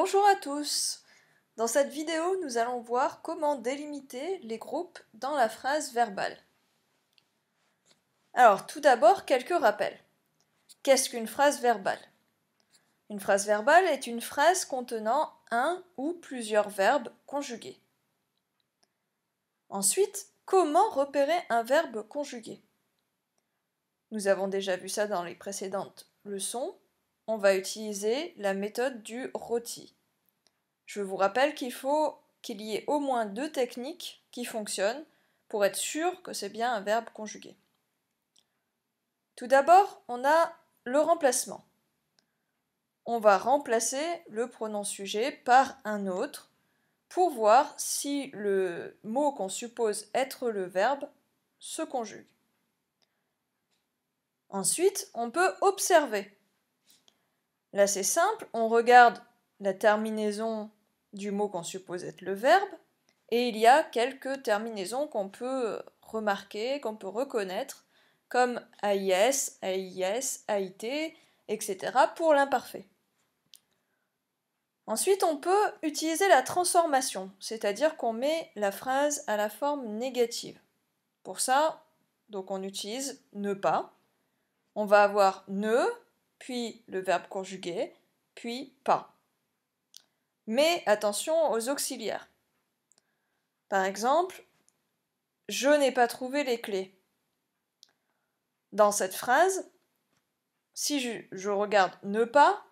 Bonjour à tous Dans cette vidéo, nous allons voir comment délimiter les groupes dans la phrase verbale. Alors, tout d'abord, quelques rappels. Qu'est-ce qu'une phrase verbale Une phrase verbale est une phrase contenant un ou plusieurs verbes conjugués. Ensuite, comment repérer un verbe conjugué Nous avons déjà vu ça dans les précédentes leçons, on va utiliser la méthode du rôti. Je vous rappelle qu'il faut qu'il y ait au moins deux techniques qui fonctionnent pour être sûr que c'est bien un verbe conjugué. Tout d'abord, on a le remplacement. On va remplacer le pronom sujet par un autre pour voir si le mot qu'on suppose être le verbe se conjugue. Ensuite, on peut observer Là, c'est simple, on regarde la terminaison du mot qu'on suppose être le verbe, et il y a quelques terminaisons qu'on peut remarquer, qu'on peut reconnaître, comme AIS, AIS, AIT, etc. pour l'imparfait. Ensuite, on peut utiliser la transformation, c'est-à-dire qu'on met la phrase à la forme négative. Pour ça, donc on utilise ne pas. On va avoir ne, puis le verbe conjugué, puis pas. Mais attention aux auxiliaires. Par exemple, je n'ai pas trouvé les clés. Dans cette phrase, si je, je regarde ne pas,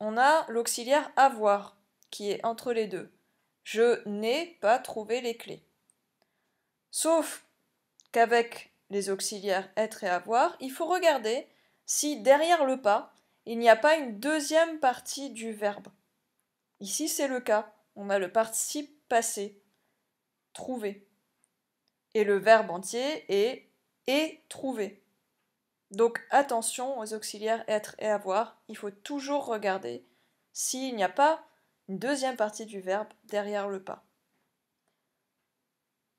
on a l'auxiliaire avoir qui est entre les deux. Je n'ai pas trouvé les clés. Sauf qu'avec les auxiliaires être et avoir, il faut regarder si derrière le pas, il n'y a pas une deuxième partie du verbe. Ici, c'est le cas. On a le participe passé, trouver. Et le verbe entier est et trouver. Donc attention aux auxiliaires être et avoir, il faut toujours regarder s'il n'y a pas une deuxième partie du verbe derrière le pas.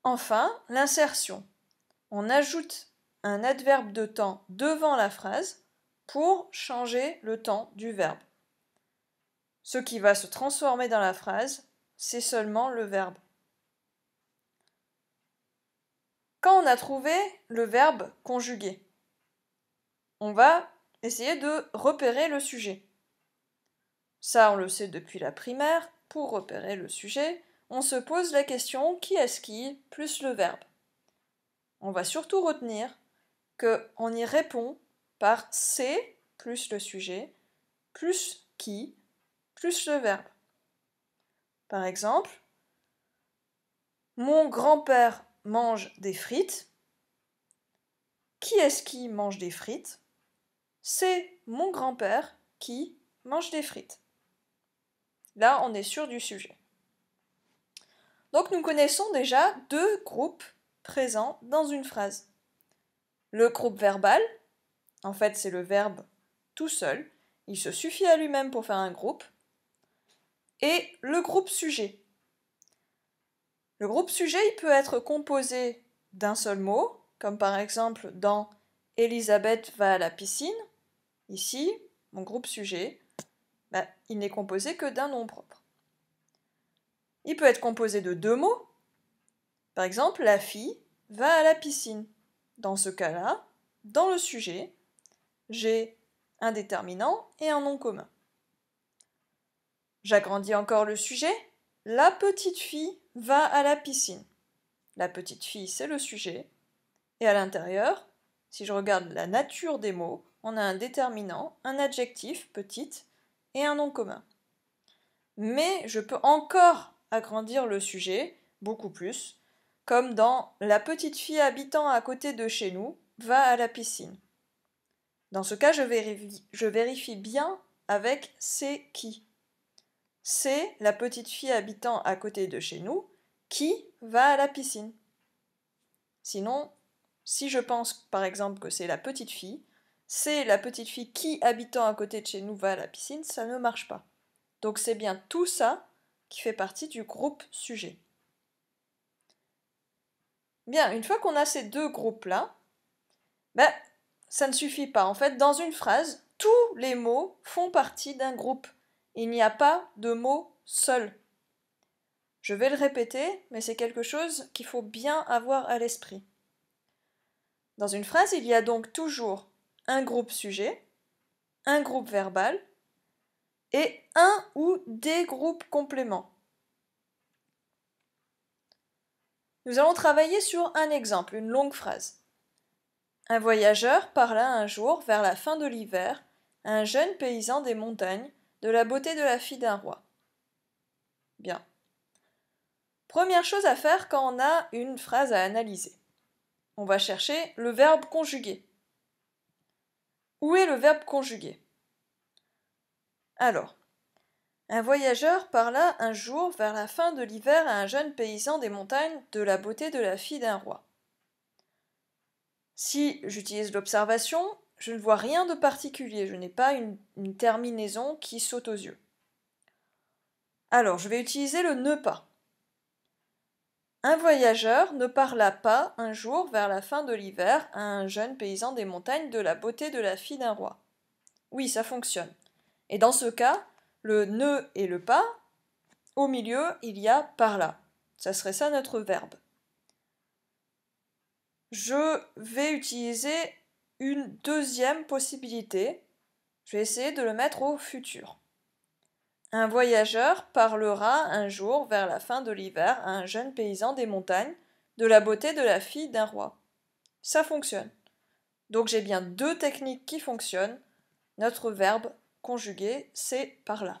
Enfin, l'insertion. On ajoute un adverbe de temps devant la phrase pour changer le temps du verbe. Ce qui va se transformer dans la phrase, c'est seulement le verbe. Quand on a trouvé le verbe conjugué, on va essayer de repérer le sujet. Ça, on le sait depuis la primaire, pour repérer le sujet, on se pose la question qui est-ce qui plus le verbe. On va surtout retenir qu'on y répond par c'est plus le sujet, plus qui, plus le verbe. Par exemple, mon grand-père mange des frites. Qui est-ce qui mange des frites C'est mon grand-père qui mange des frites. Là, on est sûr du sujet. Donc nous connaissons déjà deux groupes présents dans une phrase. Le groupe verbal, en fait, c'est le verbe tout seul. Il se suffit à lui-même pour faire un groupe. Et le groupe sujet. Le groupe sujet, il peut être composé d'un seul mot, comme par exemple dans Elisabeth va à la piscine. Ici, mon groupe sujet, bah, il n'est composé que d'un nom propre. Il peut être composé de deux mots. Par exemple, la fille va à la piscine. Dans ce cas-là, dans le sujet, j'ai un déterminant et un nom commun. J'agrandis encore le sujet. La petite fille va à la piscine. La petite fille, c'est le sujet. Et à l'intérieur, si je regarde la nature des mots, on a un déterminant, un adjectif, petite, et un nom commun. Mais je peux encore agrandir le sujet beaucoup plus comme dans La petite fille habitant à côté de chez nous va à la piscine. Dans ce cas, je vérifie, bien avec c'est qui. C'est la petite fille habitant à côté de chez nous qui va à la piscine. Sinon, si je pense par exemple que c'est la petite fille, c'est la petite fille qui habitant à côté de chez nous va à la piscine, ça ne marche pas. Donc c'est bien tout ça qui fait partie du groupe sujet. Bien, une fois qu'on a ces deux groupes-là, ben, ça ne suffit pas. En fait, dans une phrase, tous les mots font partie d'un groupe. Il n'y a pas de mots seuls. Je vais le répéter, mais c'est quelque chose qu'il faut bien avoir à l'esprit. Dans une phrase, il y a donc toujours un groupe sujet, un groupe verbal et un ou des groupes compléments. Nous allons travailler sur un exemple, une longue phrase. Un voyageur parla un jour, vers la fin de l'hiver, à un jeune paysan des montagnes de la beauté de la fille d'un roi. Bien. Première chose à faire quand on a une phrase à analyser. On va chercher le verbe conjugué. Où est le verbe conjugué Alors, un voyageur parla un jour vers la fin de l'hiver à un jeune paysan des montagnes de la beauté de la fille d'un roi. Si j'utilise l'observation, je ne vois rien de particulier, je n'ai pas une, terminaison qui saute aux yeux. Alors je vais utiliser le ne pas. Un voyageur ne parla pas un jour vers la fin de l'hiver à un jeune paysan des montagnes de la beauté de la fille d'un roi. Oui, ça fonctionne. Et dans ce cas, le ne et le pas, au milieu, il y a par là. Ça serait ça notre verbe. Je vais utiliser une deuxième possibilité. Je vais essayer de le mettre au futur. Un voyageur parlera un jour vers la fin de l'hiver à un jeune paysan des montagnes de la beauté de la fille d'un roi. Ça fonctionne. Donc j'ai bien deux techniques qui fonctionnent, notre verbe conjugué, c'est par là.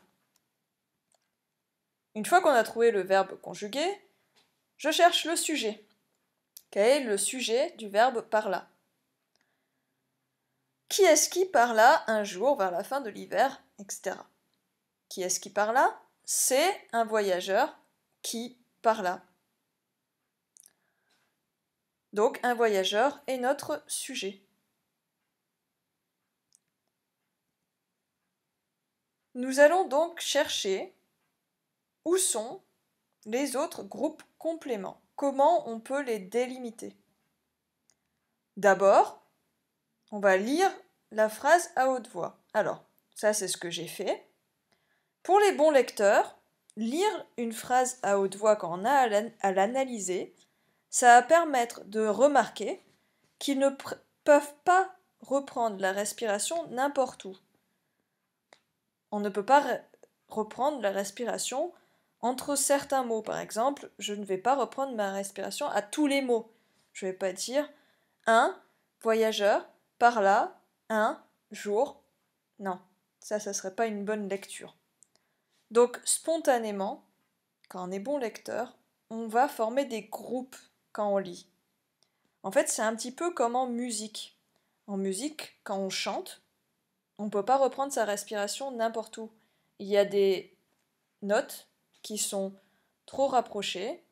Une fois qu'on a trouvé le verbe conjugué, je cherche le sujet. Quel est le sujet du verbe par là Qui est-ce qui parla un jour vers la fin de l'hiver, etc. Qui est-ce qui parla C'est un voyageur qui parla. Donc un voyageur est notre sujet. Nous allons donc chercher où sont les autres groupes compléments. Comment on peut les délimiter D'abord, on va lire la phrase à haute voix. Alors, ça c'est ce que j'ai fait. Pour les bons lecteurs, lire une phrase à haute voix quand on a à l'analyser, ça va permettre de remarquer qu'ils ne peuvent pas reprendre la respiration n'importe où on ne peut pas reprendre la respiration entre certains mots. Par exemple, je ne vais pas reprendre ma respiration à tous les mots. Je ne vais pas dire un voyageur par là, un jour. Non, ça, ça ne serait pas une bonne lecture. Donc, spontanément, quand on est bon lecteur, on va former des groupes quand on lit. En fait, c'est un petit peu comme en musique. En musique, quand on chante, on ne peut pas reprendre sa respiration n'importe où. Il y a des notes qui sont trop rapprochées,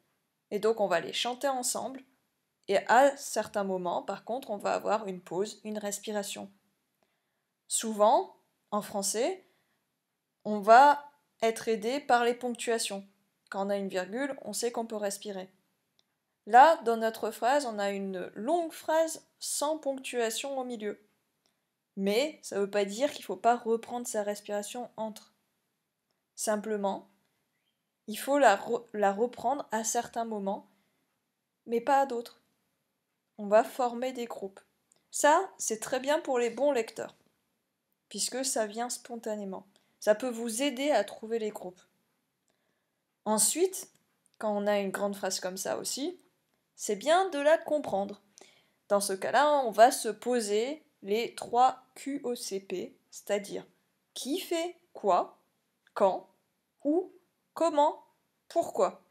et donc on va les chanter ensemble, et à certains moments, par contre, on va avoir une pause, une respiration. Souvent, en français, on va être aidé par les ponctuations. Quand on a une virgule, on sait qu'on peut respirer. Là, dans notre phrase, on a une longue phrase sans ponctuation au milieu. Mais ça ne veut pas dire qu'il ne faut pas reprendre sa respiration entre. Simplement, il faut la, reprendre à certains moments, mais pas à d'autres. On va former des groupes. Ça, c'est très bien pour les bons lecteurs, puisque ça vient spontanément. Ça peut vous aider à trouver les groupes. Ensuite, quand on a une grande phrase comme ça aussi, c'est bien de la comprendre. Dans ce cas-là, on va se poser les trois QOCP, c'est-à-dire qui fait quoi, quand, où, comment, pourquoi.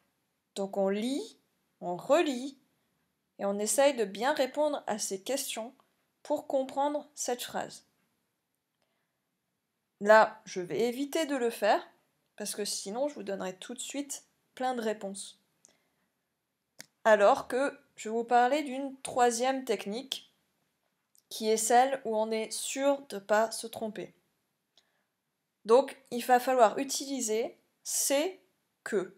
Donc on lit, on relit et on essaye de bien répondre à ces questions pour comprendre cette phrase. Là, je vais éviter de le faire parce que sinon je vous donnerai tout de suite plein de réponses. Alors que je vais vous parler d'une troisième technique qui est celle où on est sûr de ne pas se tromper. Donc, il va falloir utiliser c'est que.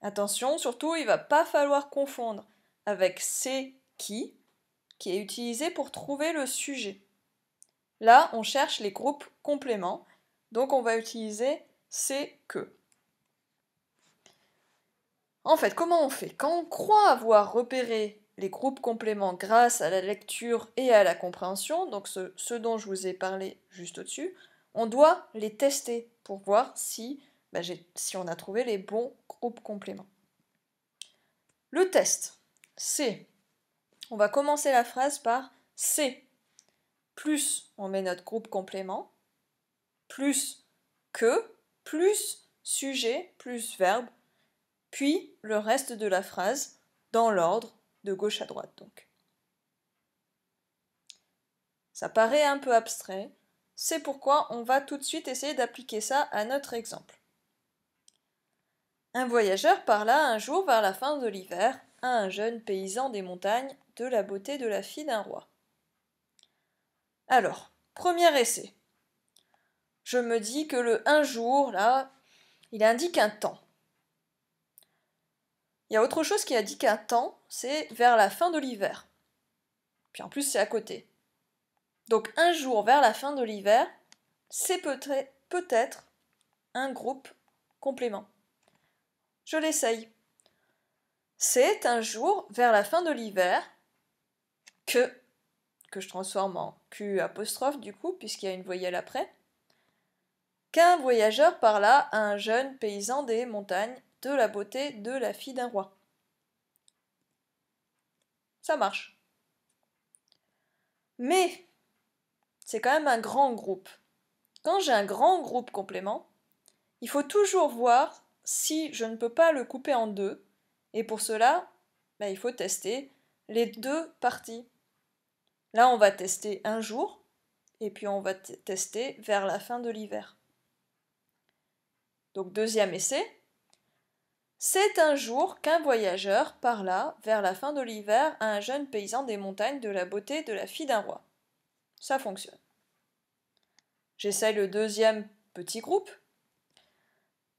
Attention, surtout, il ne va pas falloir confondre avec c'est qui, qui est utilisé pour trouver le sujet. Là, on cherche les groupes compléments, donc on va utiliser c'est que. En fait, comment on fait Quand on croit avoir repéré les groupes compléments grâce à la lecture et à la compréhension, donc ce, dont je vous ai parlé juste au-dessus, on doit les tester pour voir si, bah, si on a trouvé les bons groupes compléments. Le test, c'est, on va commencer la phrase par c plus on met notre groupe complément, plus que, plus sujet, plus verbe, puis le reste de la phrase dans l'ordre de gauche à droite donc. Ça paraît un peu abstrait, c'est pourquoi on va tout de suite essayer d'appliquer ça à notre exemple. Un voyageur parla un jour vers la fin de l'hiver à un jeune paysan des montagnes de la beauté de la fille d'un roi. Alors, premier essai. Je me dis que le un jour, là, il indique un temps. Il y a autre chose qui a dit qu'un temps, c'est vers la fin de l'hiver. Puis en plus, c'est à côté. Donc un jour vers la fin de l'hiver, c'est peut-être un groupe complément. Je l'essaye. C'est un jour vers la fin de l'hiver que, que je transforme en Q apostrophe du coup, puisqu'il y a une voyelle après, qu'un voyageur parla à un jeune paysan des montagnes de la beauté de la fille d'un roi. Ça marche. Mais c'est quand même un grand groupe. Quand j'ai un grand groupe complément, il faut toujours voir si je ne peux pas le couper en deux. Et pour cela, bah, il faut tester les deux parties. Là, on va tester un jour, et puis on va tester vers la fin de l'hiver. Donc deuxième essai, c'est un jour qu'un voyageur parla, vers la fin de l'hiver, à un jeune paysan des montagnes de la beauté de la fille d'un roi. Ça fonctionne. J'essaye le deuxième petit groupe.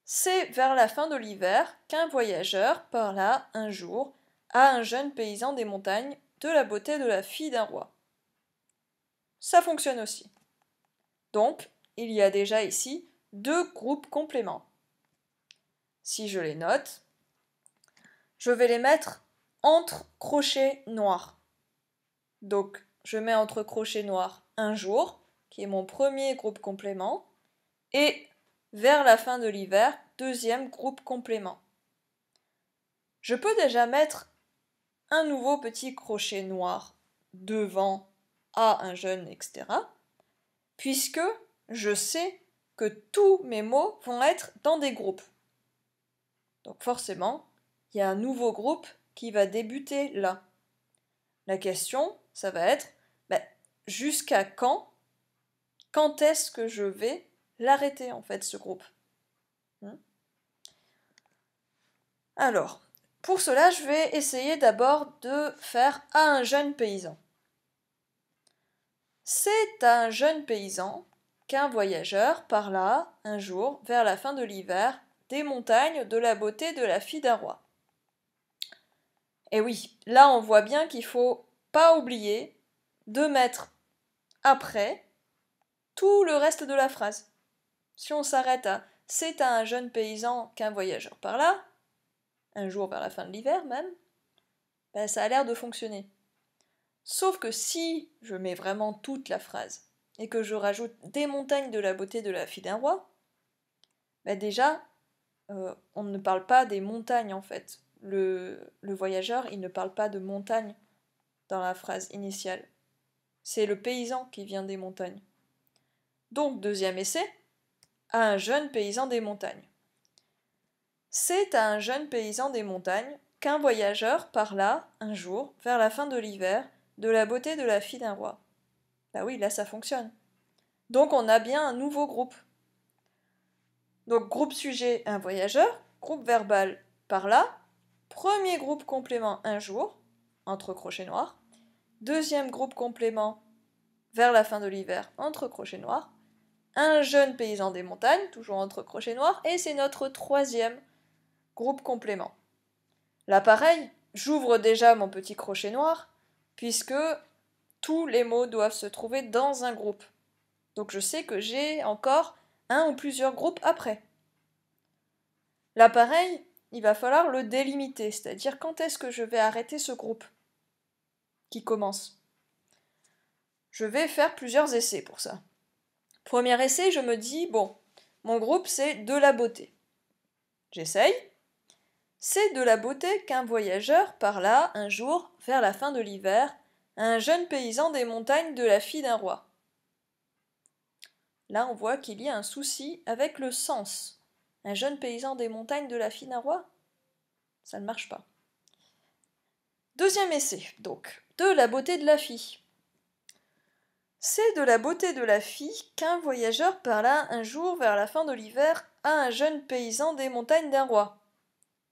C'est vers la fin de l'hiver qu'un voyageur parla un jour à un jeune paysan des montagnes de la beauté de la fille d'un roi. Ça fonctionne aussi. Donc, il y a déjà ici deux groupes compléments si je les note, je vais les mettre entre crochets noirs. Donc, je mets entre crochets noirs un jour, qui est mon premier groupe complément, et vers la fin de l'hiver, deuxième groupe complément. Je peux déjà mettre un nouveau petit crochet noir devant à un jeune, etc., puisque je sais que tous mes mots vont être dans des groupes. Donc forcément, il y a un nouveau groupe qui va débuter là. La question, ça va être ben, jusqu'à quand Quand est-ce que je vais l'arrêter en fait ce groupe hmm? Alors, pour cela, je vais essayer d'abord de faire à un jeune paysan. C'est à un jeune paysan qu'un voyageur parla un jour, vers la fin de l'hiver, des montagnes, de la beauté de la fille d'un roi. Et oui, là on voit bien qu'il faut pas oublier de mettre après tout le reste de la phrase. Si on s'arrête à c'est à un jeune paysan qu'un voyageur par là, un jour vers la fin de l'hiver même, ben, ça a l'air de fonctionner. Sauf que si je mets vraiment toute la phrase et que je rajoute des montagnes de la beauté de la fille d'un roi, ben déjà euh, on ne parle pas des montagnes en fait. Le, le voyageur, il ne parle pas de montagne dans la phrase initiale. C'est le paysan qui vient des montagnes. Donc, deuxième essai, à un jeune paysan des montagnes. C'est à un jeune paysan des montagnes qu'un voyageur parla, un jour, vers la fin de l'hiver, de la beauté de la fille d'un roi. Bah oui, là ça fonctionne. Donc on a bien un nouveau groupe donc groupe sujet, un voyageur, groupe verbal, par là, premier groupe complément, un jour, entre crochets noirs, deuxième groupe complément, vers la fin de l'hiver, entre crochets noirs, un jeune paysan des montagnes, toujours entre crochets noirs, et c'est notre troisième groupe complément. Là pareil, j'ouvre déjà mon petit crochet noir, puisque tous les mots doivent se trouver dans un groupe. Donc je sais que j'ai encore un ou plusieurs groupes après. L'appareil, il va falloir le délimiter, c'est-à-dire quand est-ce que je vais arrêter ce groupe qui commence. Je vais faire plusieurs essais pour ça. Premier essai, je me dis, bon, mon groupe c'est de la beauté. J'essaye. C'est de la beauté qu'un voyageur parla un jour, vers la fin de l'hiver, à un jeune paysan des montagnes de la fille d'un roi. Là, on voit qu'il y a un souci avec le sens. Un jeune paysan des montagnes de la roi, Ça ne marche pas. Deuxième essai, donc, de la beauté de la fille. C'est de la beauté de la fille qu'un voyageur parla un jour vers la fin de l'hiver à un jeune paysan des montagnes d'un roi.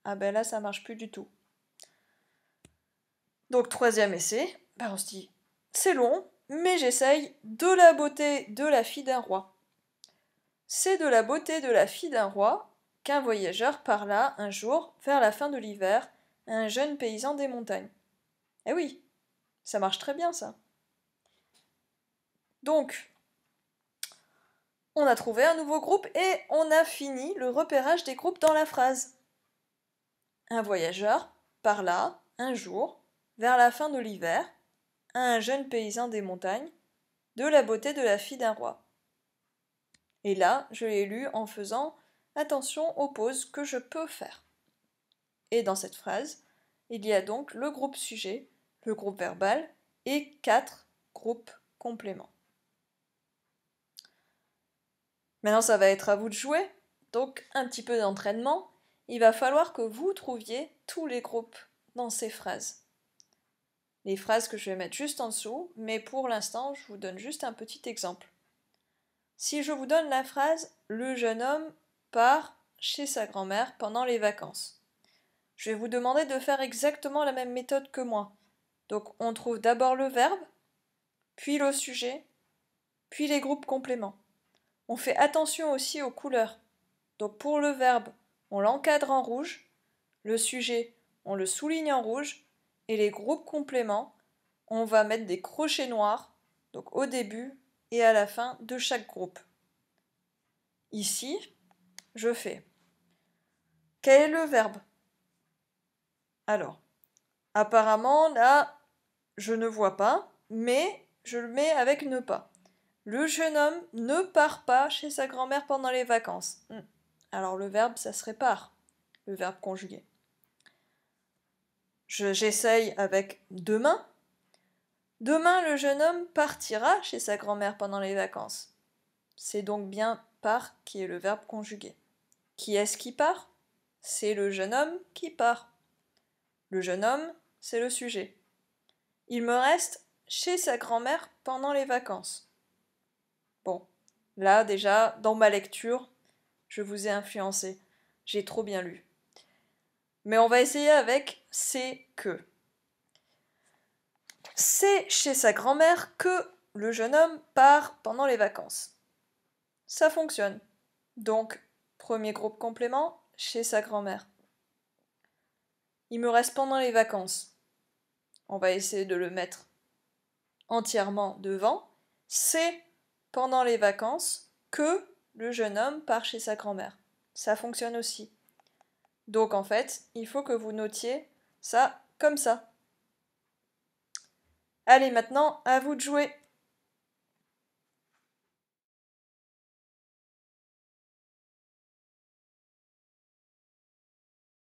Ah ben là, ça marche plus du tout. Donc, troisième essai, ben on se dit, c'est long, mais j'essaye de la beauté de la fille d'un roi. C'est de la beauté de la fille d'un roi qu'un voyageur parla un jour, vers la fin de l'hiver, à un jeune paysan des montagnes. Eh oui, ça marche très bien ça. Donc, on a trouvé un nouveau groupe et on a fini le repérage des groupes dans la phrase. Un voyageur parla un jour, vers la fin de l'hiver, à un jeune paysan des montagnes, de la beauté de la fille d'un roi. Et là, je l'ai lu en faisant attention aux pauses que je peux faire. Et dans cette phrase, il y a donc le groupe sujet, le groupe verbal et quatre groupes compléments. Maintenant, ça va être à vous de jouer. Donc, un petit peu d'entraînement. Il va falloir que vous trouviez tous les groupes dans ces phrases les phrases que je vais mettre juste en dessous, mais pour l'instant, je vous donne juste un petit exemple. Si je vous donne la phrase Le jeune homme part chez sa grand-mère pendant les vacances, je vais vous demander de faire exactement la même méthode que moi. Donc on trouve d'abord le verbe, puis le sujet, puis les groupes compléments. On fait attention aussi aux couleurs. Donc pour le verbe, on l'encadre en rouge, le sujet, on le souligne en rouge, et les groupes compléments, on va mettre des crochets noirs, donc au début et à la fin de chaque groupe. Ici, je fais. Quel est le verbe Alors, apparemment, là, je ne vois pas, mais je le mets avec ne pas. Le jeune homme ne part pas chez sa grand-mère pendant les vacances. Hmm. Alors le verbe, ça serait part, le verbe conjugué j'essaye avec demain. Demain, le jeune homme partira chez sa grand-mère pendant les vacances. C'est donc bien part qui est le verbe conjugué. Qui est-ce qui part C'est le jeune homme qui part. Le jeune homme, c'est le sujet. Il me reste chez sa grand-mère pendant les vacances. Bon, là déjà, dans ma lecture, je vous ai influencé. J'ai trop bien lu. Mais on va essayer avec c'est que. C'est chez sa grand-mère que le jeune homme part pendant les vacances. Ça fonctionne. Donc, premier groupe complément, chez sa grand-mère. Il me reste pendant les vacances. On va essayer de le mettre entièrement devant. C'est pendant les vacances que le jeune homme part chez sa grand-mère. Ça fonctionne aussi. Donc en fait, il faut que vous notiez ça comme ça. Allez maintenant, à vous de jouer